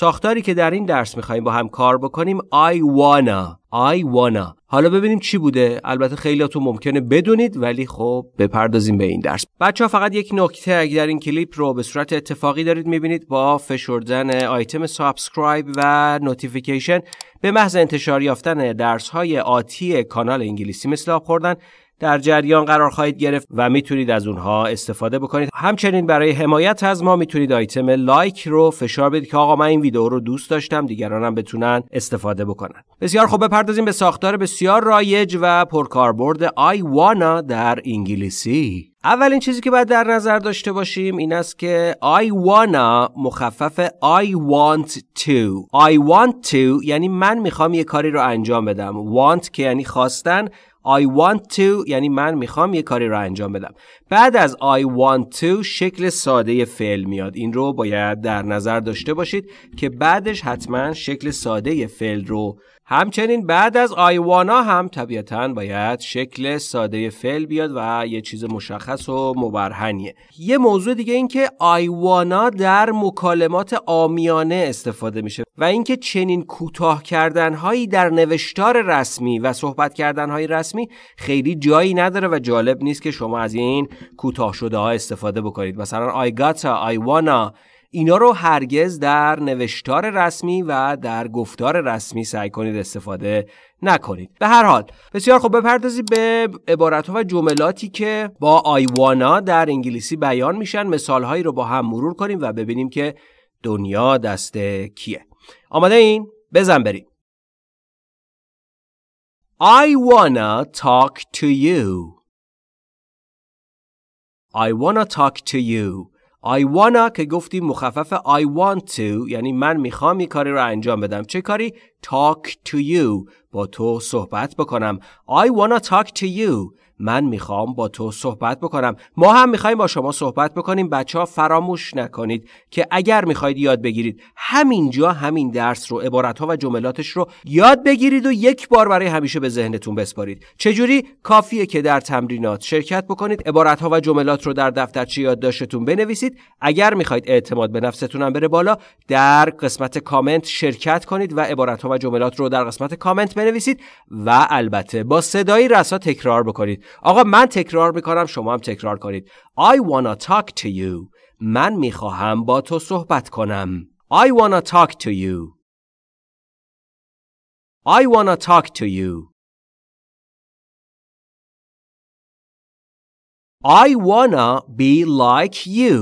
ساختاری که در این درس میخوایم با هم کار بکنیم I wanna I wanna حالا ببینیم چی بوده البته خیلیاتون ممکنه بدونید ولی خب بپردازیم به این درس بچه ها فقط یک نکته اگه در این کلیپ رو به صورت اتفاقی دارید میبینید با فشردن آیتم سابسکرایب و نوتیفیکیشن به محض انتشار یافتن درس های آتی کانال انگلیسی مثل آب خوردن در جریان قرار خواهید گرفت و میتونید از اونها استفاده بکنید همچنین برای حمایت از ما میتونید آیتم لایک رو فشار بدید که آقا من این ویدیو رو دوست داشتم دیگران هم بتونن استفاده بکنن بسیار خوب بپردازیم به ساختار بسیار رایج و پرکاربرد آی وانا در انگلیسی اولین چیزی که باید در نظر داشته باشیم این است که I wanna مخفف I want to I want to یعنی من میخوام یه کاری رو انجام بدم want که یعنی خواستن I want to یعنی من میخوام یه کاری را انجام بدم بعد از I want to شکل ساده فعل میاد این رو باید در نظر داشته باشید که بعدش حتما شکل ساده فعل رو همچنین بعد از آیوانا هم طبیعتاً باید شکل ساده فعل بیاد و یه چیز مشخص و مبرهنیه یه موضوع دیگه این که آیوانا در مکالمات آمیانه استفاده میشه و اینکه چنین کوتاه کردنهایی در نوشتار رسمی و صحبت کردنهای رسمی خیلی جایی نداره و جالب نیست که شما از این کوتاه شده ها استفاده بکنید مثلا I آیوانا، اینا رو هرگز در نوشتار رسمی و در گفتار رسمی سعی کنید استفاده نکنید به هر حال بسیار خوب بپردازید به عبارت ها و جملاتی که با آیوانا در انگلیسی بیان میشن مثال هایی رو با هم مرور کنیم و ببینیم که دنیا دست کیه آماده این بزن بریم I wanna talk to you I wanna talk to you I wanna که گفتیم مخفف I want to یعنی من میخوام این کاری رو انجام بدم چه کاری talk to you با تو صحبت بکنم I wanna talk to you من میخوام با تو صحبت بکنم ما هم میخوایم با شما صحبت بکنیم بچه ها فراموش نکنید که اگر میخواید یاد بگیرید همینجا همین درس رو عبارت ها و جملاتش رو یاد بگیرید و یک بار برای همیشه به ذهنتون بسپارید چجوری کافیه که در تمرینات شرکت بکنید عبارت ها و جملات رو در دفترچه یادداشتتون بنویسید اگر میخواید اعتماد به نفستون هم بره بالا در قسمت کامنت شرکت کنید و عبارت ها و جملات رو در قسمت کامنت بنویسید و البته با صدای رسا تکرار بکنید آقا من تکرار میکنم شما هم تکرار کنید I wanna talk to you من میخواهم با تو صحبت کنم I wanna talk to you I wanna talk to you I wanna be like you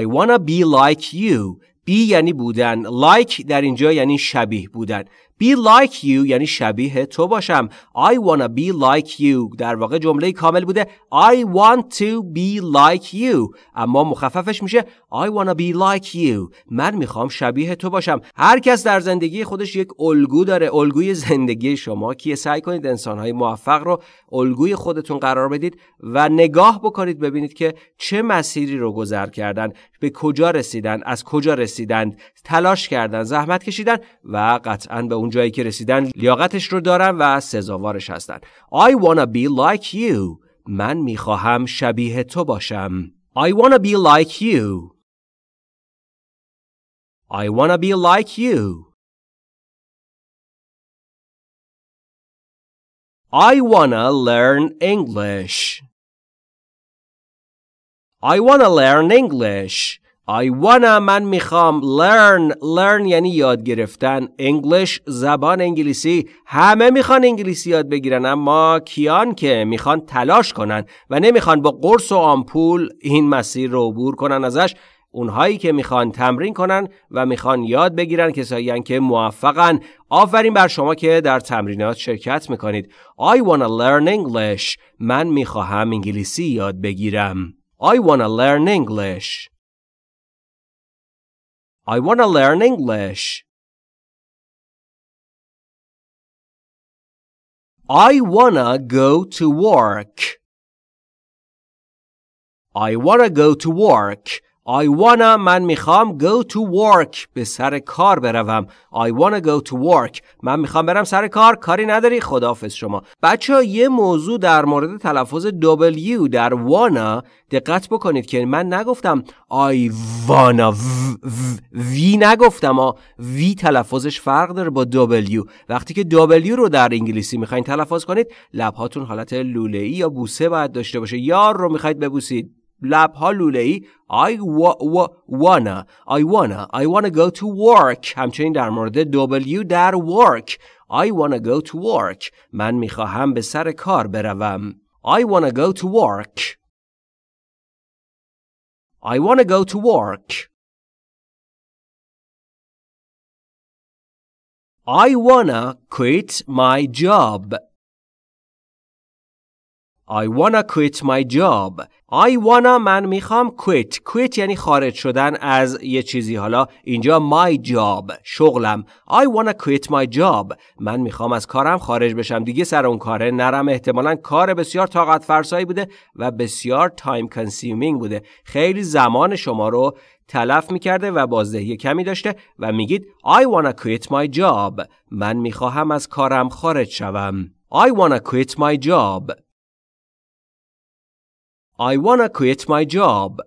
I wanna be like you بی یعنی بودن لایک در اینجا یعنی شبیه بودن be like you یعنی شبیه تو باشم I wanna be like you در واقع جمله کامل بوده I want to be like you اما مخففش میشه I wanna be like you من میخوام شبیه تو باشم هر کس در زندگی خودش یک الگو داره الگوی زندگی شما کیه سعی کنید انسانهای موفق رو الگوی خودتون قرار بدید و نگاه بکنید ببینید که چه مسیری رو گذر کردن به کجا رسیدن از کجا رسیدن تلاش کردن زحمت کشیدن و قطعا به اون جایی که رسیدن لیاقتش رو دارن و سزاوارش هستن I wanna be like you من میخواهم شبیه تو باشم I wanna be like you I wanna be like you I wanna learn English I wanna learn English I wanna من میخوام learn learn یعنی یاد گرفتن English زبان انگلیسی همه میخوان انگلیسی یاد بگیرن اما کیان که میخوان تلاش کنن و نمیخوان با قرص و آمپول این مسیر رو عبور کنن ازش اونهایی که میخوان تمرین کنن و میخوان یاد بگیرن کسایی که موفقن آفرین بر شما که در تمرینات شرکت میکنید I wanna learn English من میخواهم انگلیسی یاد بگیرم I wanna learn English I want to learn English. I wanna go to work. I wanna go to work. I wanna من میخوام go to work به سر کار بروم I wanna go to work من میخوام برم سر کار کاری نداری خداحافظ شما بچه یه موضوع در مورد تلفظ W در wanna دقت بکنید که من نگفتم I wanna v, نگفتم آ V تلفظش فرق داره با W وقتی که W رو در انگلیسی میخواین تلفظ کنید لبهاتون حالت لوله یا بوسه باید داشته باشه یار رو میخواید ببوسید لبها I wa, wa, wanna I wanna I wanna go to work همچنین در مورد W در work I wanna go to work من میخواهم به سر کار بروم I wanna go to work I wanna go to work I wanna quit my job I wanna quit my job. I wanna من میخوام quit. quit یعنی خارج شدن از یه چیزی حالا اینجا my job شغلم. I wanna quit my job. من میخوام از کارم خارج بشم. دیگه سر اون کاره نرم احتمالا کار بسیار طاقت فرسایی بوده و بسیار time consuming بوده. خیلی زمان شما رو تلف میکرده و بازدهی کمی داشته و میگید I wanna quit my job. من میخواهم از کارم خارج شوم. I wanna quit my job. I wanna quit my job.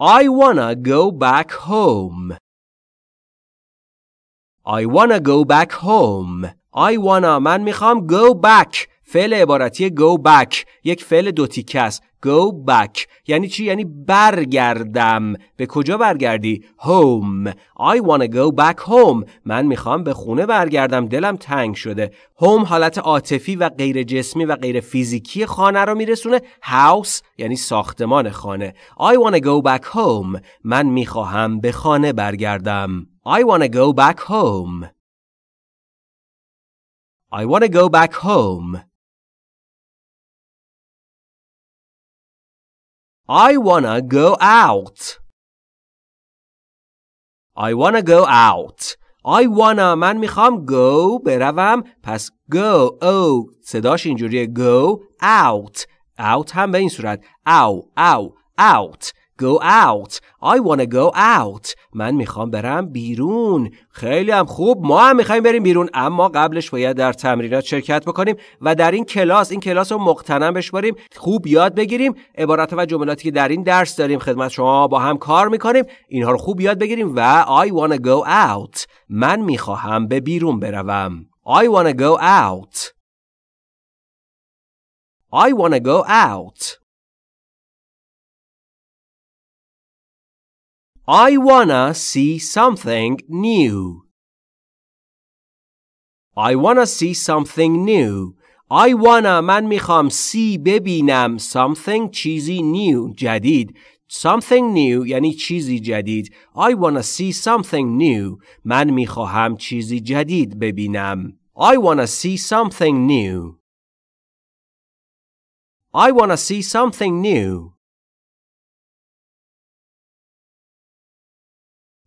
I wanna go back home. I wanna go back home. I wanna man, میخوام go back فعل عبارتی go back یک فعل دو تیکه است go back یعنی چی یعنی برگردم به کجا برگردی home I wanna go back home من میخوام به خونه برگردم دلم تنگ شده home حالت عاطفی و غیر جسمی و غیر فیزیکی خانه رو میرسونه house یعنی ساختمان خانه I wanna go back home من میخوام به خانه برگردم I wanna go back home I wanna go back home I wanna go out. I wanna go out. I wanna من میخوام go بروم پس go او صداش اینجوریه go out out هم به این صورت او او out Go out I wanna go out من میخوام برم بیرون خیلی هم خوب ما هم میخوایم بریم بیرون اما قبلش باید در تمرینات شرکت بکنیم و در این کلاس این کلاس رو مقتنم بشماریم خوب یاد بگیریم عبارت و جملاتی که در این درس داریم خدمت شما با هم کار میکنیم اینها رو خوب یاد بگیریم و I wanna go out من میخواهم به بیرون بروم I wanna go out I wanna go out I wanna see something new. I wanna see something new. I wanna من میخوام see ببینم something چیزی new جدید something new یعنی چیزی جدید I wanna see something new من میخوام چیزی جدید ببینم I wanna see something new I wanna see something new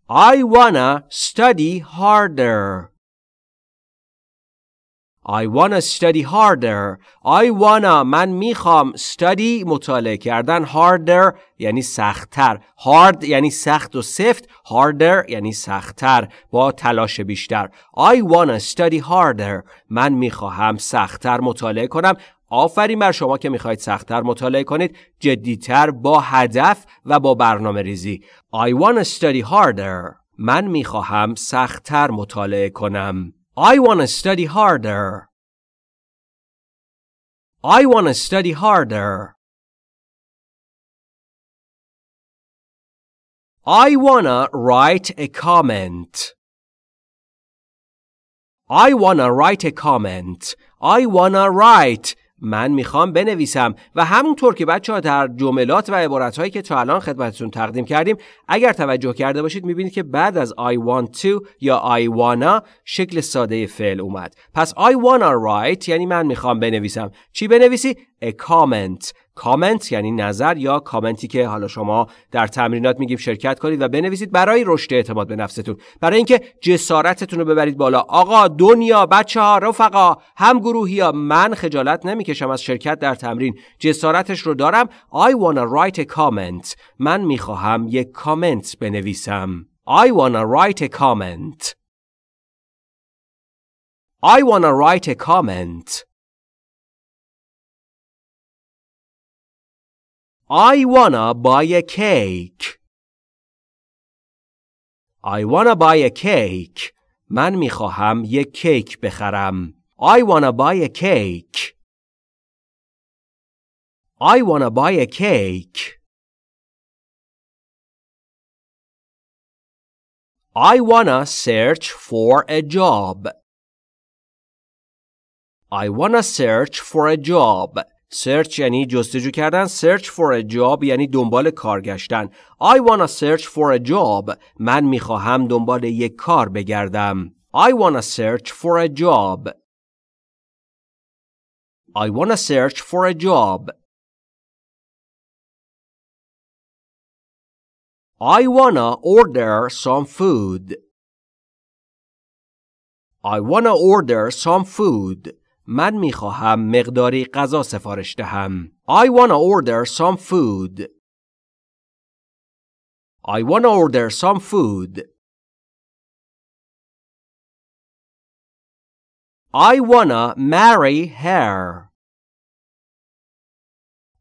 I wanna study harder. I wanna study harder. I wanna من میخوام study مطالعه کردن harder یعنی سختتر. hard یعنی سخت و سفت. harder یعنی سختتر با تلاش بیشتر. I wanna study harder. من میخوام سختتر مطالعه کنم. آفرین بر شما که میخواید سختتر مطالعه کنید جدیتر با هدف و با برنامه ریزی I want to study harder من میخواهم سختتر مطالعه کنم I want to study harder I want to study harder I wanna write a comment. I wanna write a comment. I wanna write من میخوام بنویسم و همونطور که بچه ها در جملات و عبارت هایی که تا الان خدمتتون تقدیم کردیم اگر توجه کرده باشید میبینید که بعد از I want to یا I wanna شکل ساده فعل اومد پس I wanna write یعنی من میخوام بنویسم چی بنویسی comment کامنت یعنی نظر یا کامنتی که حالا شما در تمرینات میگیم شرکت کنید و بنویسید برای رشد اعتماد به نفستون برای اینکه جسارتتون رو ببرید بالا آقا دنیا بچه ها رفقا هم گروهی ها من خجالت نمیکشم از شرکت در تمرین جسارتش رو دارم I wanna write a comment من میخواهم یک کامنت بنویسم I wanna write a comment I wanna write a comment I wanna buy a cake. I wanna buy a cake. من میخواهم یک کیک بخرم. I wanna buy a cake. I wanna buy a cake. I wanna search for a job. I wanna search for a job. سرچ یعنی جستجو کردن سرچ for a job یعنی دنبال کار گشتن I wanna search for a job من میخواهم دنبال یک کار بگردم I wanna search for a job I wanna search for a job I wanna order some food I wanna order some food من می خواهم مقداری غذا سفارش دهم. I wanna order some food. I wanna order some food. I wanna marry her.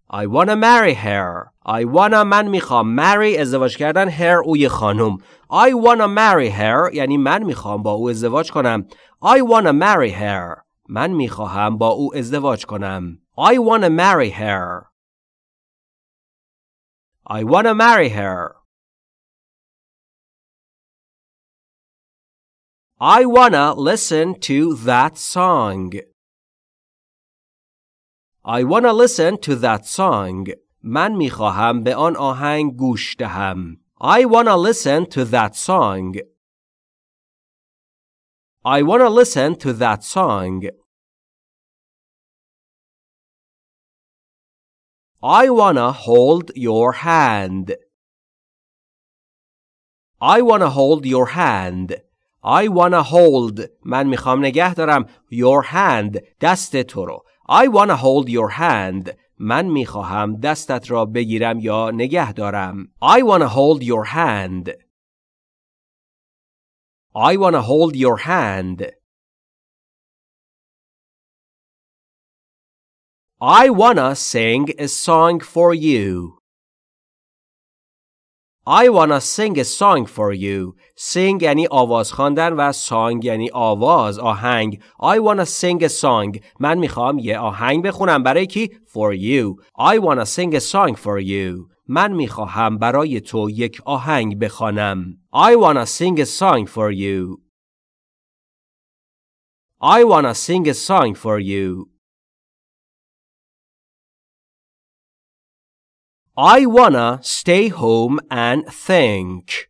I wanna marry her. I wanna من میخوام marry ازدواج کردن her اوی خانم. I wanna marry her یعنی من میخوام با او ازدواج کنم. I wanna marry her. من می خواهم با او ازدواج کنم. I wanna marry her. I wanna marry her. I wanna listen to that song. I wanna listen to that song. من می خواهم به آن آهنگ گوش دهم. I wanna listen to that song. I wanna listen to that song. I wanna hold your hand. I wanna hold your hand. I wanna hold من میخوام نگه دارم your hand دست تو رو I wanna hold your hand من میخوام دستت را بگیرم یا نگه دارم I wanna hold your hand I wanna hold your hand I wanna sing a song for you. I wanna sing a song for you. Sing یعنی آواز خواندن و song یعنی آواز آهنگ. I wanna sing a song. من میخوام یه آهنگ بخونم برای کی؟ For you. I wanna sing a song for you. من میخوام برای تو یک آهنگ بخوانم. I wanna sing a song for you. I wanna sing a song for you. I wanna stay home and think.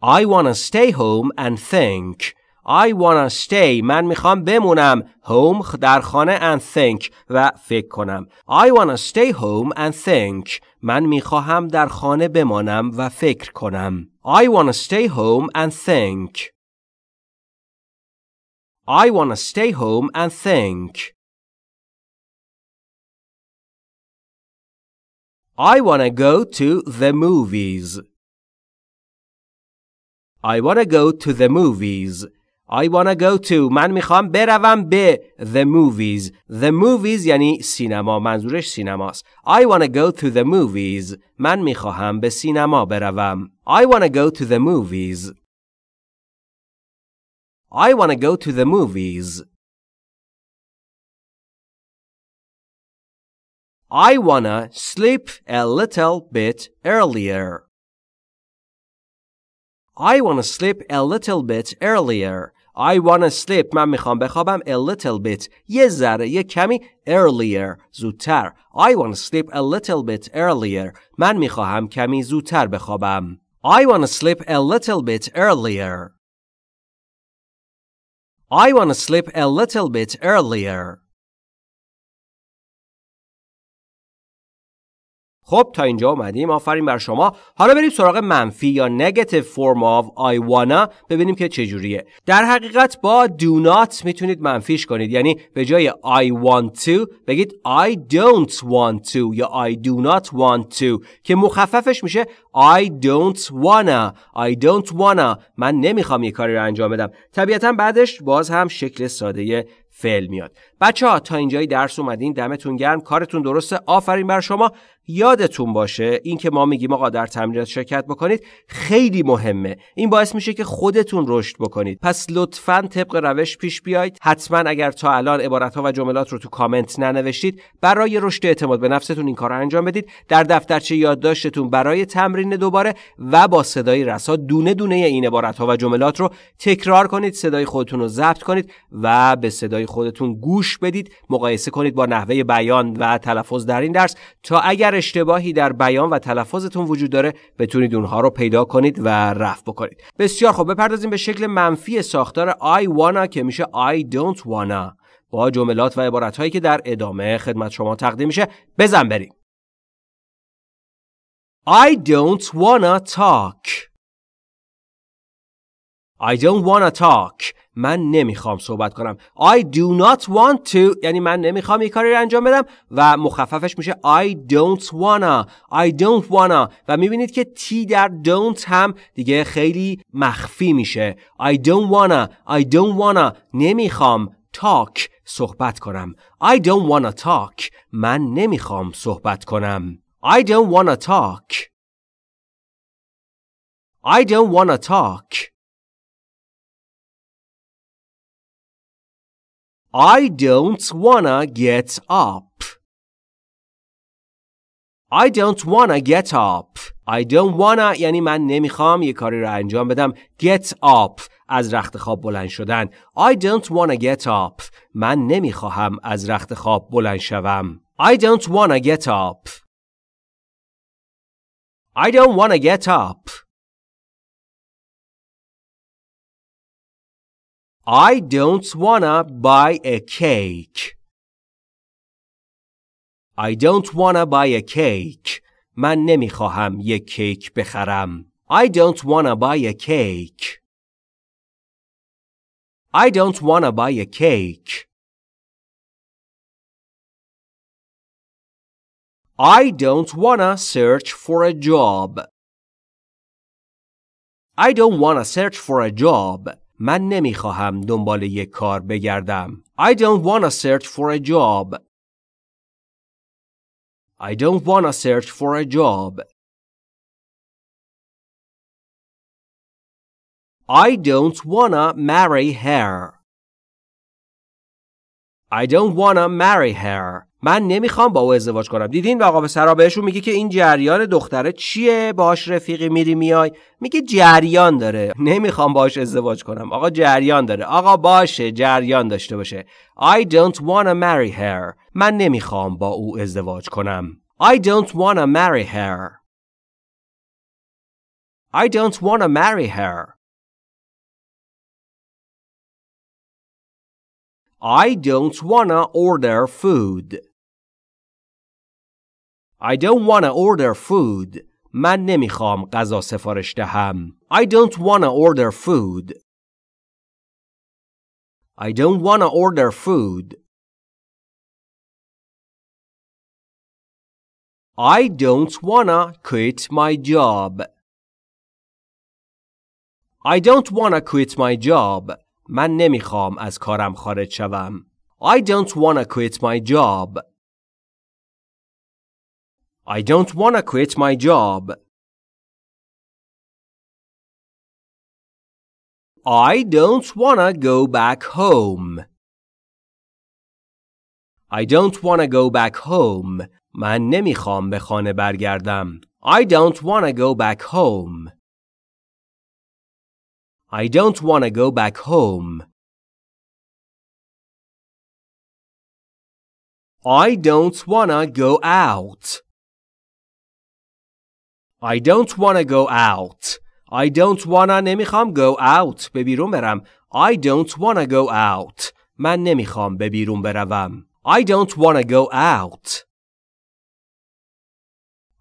I wanna stay home and think. I wanna stay من میخوام بمونم home در خانه and think و فکر کنم I wanna stay home and think من میخوام در خانه بمانم و فکر کنم I wanna stay home and think I wanna stay home and think I wanna go to the movies. I wanna go to the movies. I wanna go to من میخوام بروم به the movies the movies یعنی سینما منظورش سینماست I wanna go to the movies من میخوام به سینما بروم I wanna go to the movies I wanna go to the movies I wanna sleep a little bit earlier. I wanna sleep a little bit earlier. I wanna sleep من میخوام بخوابم a little bit یه ذره یه کمی earlier زودتر I wanna sleep a little bit earlier من میخوام کمی زودتر بخوابم I wanna sleep a little bit earlier I wanna sleep a little bit earlier خب تا اینجا اومدیم آفرین بر شما حالا بریم سراغ منفی یا نگتیو فرم آف آی وانا ببینیم که چجوریه در حقیقت با دو نات میتونید منفیش کنید یعنی به جای آی want تو بگید آی don't want تو یا آی دو نات want تو که مخففش میشه آی don't وانا آی don't وانا من نمیخوام یه کاری رو انجام بدم طبیعتا بعدش باز هم شکل ساده فعل میاد بچه ها تا اینجای درس اومدین دمتون گرم کارتون درسته آفرین بر شما یادتون باشه این که ما میگیم آقا در تمرینات شرکت بکنید خیلی مهمه این باعث میشه که خودتون رشد بکنید پس لطفا طبق روش پیش بیایید حتما اگر تا الان عبارت ها و جملات رو تو کامنت ننوشتید برای رشد اعتماد به نفستون این کار رو انجام بدید در دفترچه یادداشتتون برای تمرین دوباره و با صدای رسا دونه دونه این عبارت ها و جملات رو تکرار کنید صدای خودتون رو ضبط کنید و به صدای خودتون گوش بدید مقایسه کنید با نحوه بیان و تلفظ در این درس تا اگر اشتباهی در بیان و تلفظتون وجود داره بتونید اونها رو پیدا کنید و رفع بکنید بسیار خوب بپردازیم به شکل منفی ساختار I wanna که میشه I don't wanna با جملات و عبارت هایی که در ادامه خدمت شما تقدیم میشه بزن بریم I don't wanna talk I don't wanna talk من نمیخوام صحبت کنم I do not want to یعنی من نمیخوام این کاری رو انجام بدم و مخففش میشه I don't wanna I don't wanna و میبینید که تی در don't هم دیگه خیلی مخفی میشه I don't wanna I don't wanna نمیخوام talk صحبت کنم I don't wanna talk من نمیخوام صحبت کنم I don't wanna talk I don't wanna talk I don't wanna get up. I don't wanna get up. I don't wanna یعنی من نمیخوام یه کاری را انجام بدم. Get up از رخت خواب بلند شدن. I don't wanna get up. من نمیخوام از رخت خواب بلند شوم. I don't wanna get up. I don't wanna get up. I don't wanna buy a cake. I don't wanna buy a cake. من نمیخواهم یک کیک بخرم. I don't wanna buy a cake. I don't wanna buy a cake. I don't wanna search for a job. I don't wanna search for a job. من نمیخواهم دنبال یک کار بگردم. I don't wanna search for a job. I don't wanna search for a job. I don't wanna marry her. I don't wanna marry her. من نمیخوام با او ازدواج کنم دیدین و به سرا میگه که این جریان دختره چیه باش رفیقی میری میای میگه جریان داره نمیخوام باش ازدواج کنم آقا جریان داره آقا باشه جریان داشته باشه I don't wanna marry her من نمیخوام با او ازدواج کنم I don't wanna marry her I don't wanna marry her I don't wanna order food I don't wanna order food. من نمیخوام غذا سفارش دهم. I don't wanna order food. I don't wanna order food. I don't wanna quit my job. I don't wanna quit my job. من نمیخوام از کارم خارج شوم. I don't wanna quit my job. I don't want to quit my job. I don't want to go back home. I don't want to go back home. من نمیخوام به خانه برگردم. I don't want to go back home. I don't want to go back home. I don't want to go out. I don't wanna go out. I don't wanna نمیخوام go out به بیرون برم. I don't wanna go out. من نمیخوام به بیرون بروم. I don't wanna go out.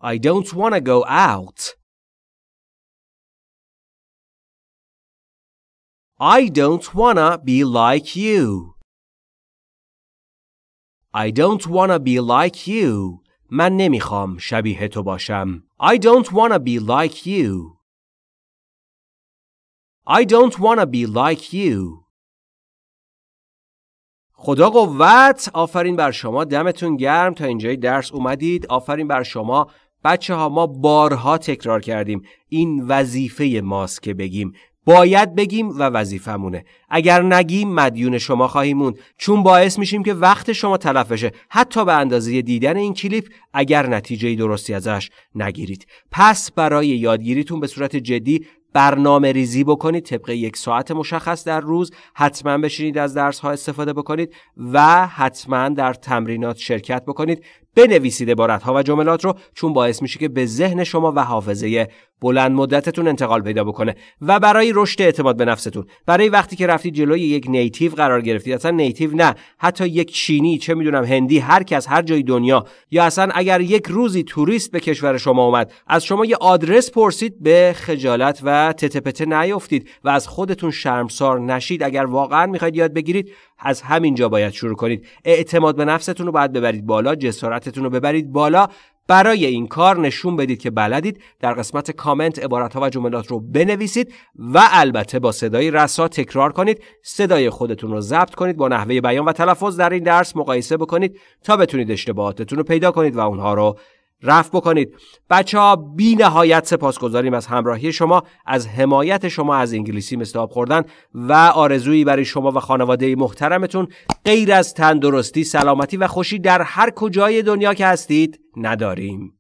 I don't wanna go out. I don't wanna be like you. I don't wanna be like you. من نمیخوام شبیه تو باشم. I don't wanna be like you. I don't wanna be like you. خدا قوت آفرین بر شما دمتون گرم تا اینجای درس اومدید آفرین بر شما بچه ها ما بارها تکرار کردیم این وظیفه ماست که بگیم باید بگیم و وظیفمونه اگر نگیم مدیون شما خواهیم موند چون باعث میشیم که وقت شما تلف بشه حتی به اندازه دیدن این کلیپ اگر نتیجه درستی ازش نگیرید پس برای یادگیریتون به صورت جدی برنامه ریزی بکنید طبق یک ساعت مشخص در روز حتما بشینید از درس ها استفاده بکنید و حتما در تمرینات شرکت بکنید بنویسید ها و جملات رو چون باعث میشه که به ذهن شما و حافظه بلند مدتتون انتقال پیدا بکنه و برای رشد اعتماد به نفستون برای وقتی که رفتید جلوی یک نیتیو قرار گرفتید اصلا نیتیو نه حتی یک چینی چه میدونم هندی هر کس هر جای دنیا یا اصلا اگر یک روزی توریست به کشور شما اومد از شما یه آدرس پرسید به خجالت و تتپته نیافتید و از خودتون شرمسار نشید اگر واقعا میخواید یاد بگیرید از همینجا باید شروع کنید اعتماد به نفستون رو باید ببرید بالا جسارتتون رو ببرید بالا برای این کار نشون بدید که بلدید در قسمت کامنت عبارت ها و جملات رو بنویسید و البته با صدای رسا تکرار کنید صدای خودتون رو ضبط کنید با نحوه بیان و تلفظ در این درس مقایسه بکنید تا بتونید اشتباهاتتون رو پیدا کنید و اونها رو رفت بکنید بچه ها بی نهایت سپاس گذاریم از همراهی شما از حمایت شما از انگلیسی مثل خوردن و آرزویی برای شما و خانواده محترمتون غیر از تندرستی سلامتی و خوشی در هر کجای دنیا که هستید نداریم